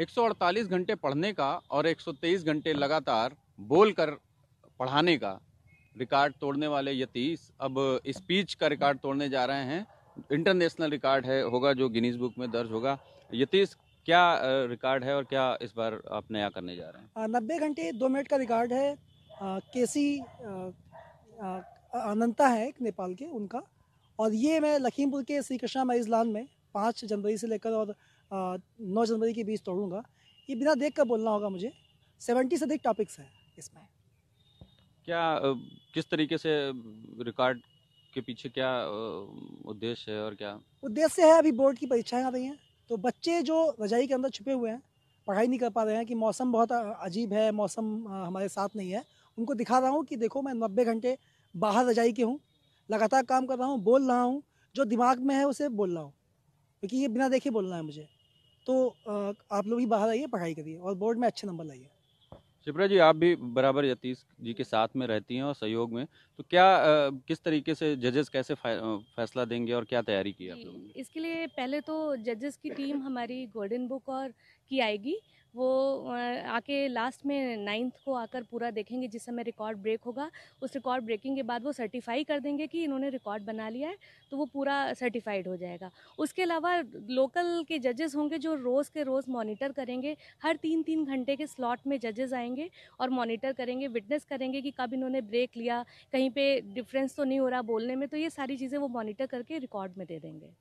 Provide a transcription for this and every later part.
148 घंटे पढ़ने का और 123 घंटे लगातार बोल कर पढ़ाने का रिकॉर्ड तोड़ने वाले यतीस अब स्पीच का रिकॉर्ड तोड़ने जा रहे हैं इंटरनेशनल रिकॉर्ड है होगा जो गिनीज बुक में दर्ज होगा यतीस क्या रिकॉर्ड है और क्या इस बार आप नया करने जा रहे हैं नब्बे घंटे दो मिनट का रिकॉर्ड है केसी अनंता है एक नेपाल के उनका और ये मैं लखीमपुर के श्री कृष्णा मरीज लान में पाँच जनवरी से लेकर और नौ जनवरी के बीच तोड़ूंगा ये बिना देख कर बोलना होगा मुझे सेवेंटी से अधिक टॉपिक्स हैं इसमें क्या किस तरीके से रिकॉर्ड के पीछे क्या उद्देश्य है और क्या उद्देश्य है अभी बोर्ड की परीक्षाएं आ रही हैं तो बच्चे जो रजाई के अंदर छुपे हुए हैं पढ़ाई नहीं कर पा रहे हैं कि मौसम बहुत अजीब है मौसम हमारे साथ नहीं है उनको दिखा रहा हूँ कि देखो मैं नब्बे घंटे बाहर रजाई के हूँ लगातार काम कर रहा हूँ बोल रहा हूँ जो दिमाग में है उसे बोल रहा हूँ क्योंकि ये बिना देखे बोलना है मुझे तो आप लोग भी बाहर आइए पढ़ाई करिए और बोर्ड में अच्छे नंबर लाइए शिप्रा जी आप भी बराबर यतीश जी के साथ में रहती हैं और सहयोग में तो क्या आ, किस तरीके से जजेस कैसे फैसला देंगे और क्या तैयारी की आप लोगों ने इसके लिए पहले तो जजेस की टीम हमारी गोल्डन बुक और की आएगी वो आके लास्ट में नाइन्थ को आकर पूरा देखेंगे जिस समय रिकॉर्ड ब्रेक होगा उस रिकॉर्ड ब्रेकिंग के बाद वो सर्टिफाई कर देंगे कि इन्होंने रिकॉर्ड बना लिया है तो वो पूरा सर्टिफाइड हो जाएगा उसके अलावा लोकल के जजेस होंगे जो रोज़ के रोज़ मॉनिटर करेंगे हर तीन तीन घंटे के स्लॉट में जजेस आएंगे और मॉनिटर करेंगे विटनेस करेंगे कि कब इन्होंने ब्रेक लिया कहीं पर डिफ्रेंस तो नहीं हो रहा बोलने में तो ये सारी चीज़ें वो मॉनिटर करके रिकॉर्ड में दे देंगे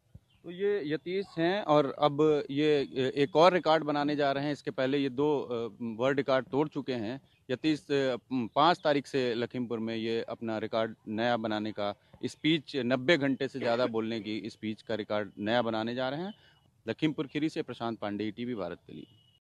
तो ये यतीश हैं और अब ये एक और रिकॉर्ड बनाने जा रहे हैं इसके पहले ये दो वर्ल्ड रिकॉर्ड तोड़ चुके हैं यतीश पाँच तारीख से लखीमपुर में ये अपना रिकॉर्ड नया बनाने का स्पीच नब्बे घंटे से ज़्यादा बोलने की स्पीच का रिकॉर्ड नया बनाने जा रहे हैं लखीमपुर खीरी से प्रशांत पांडे टी भारत के लिए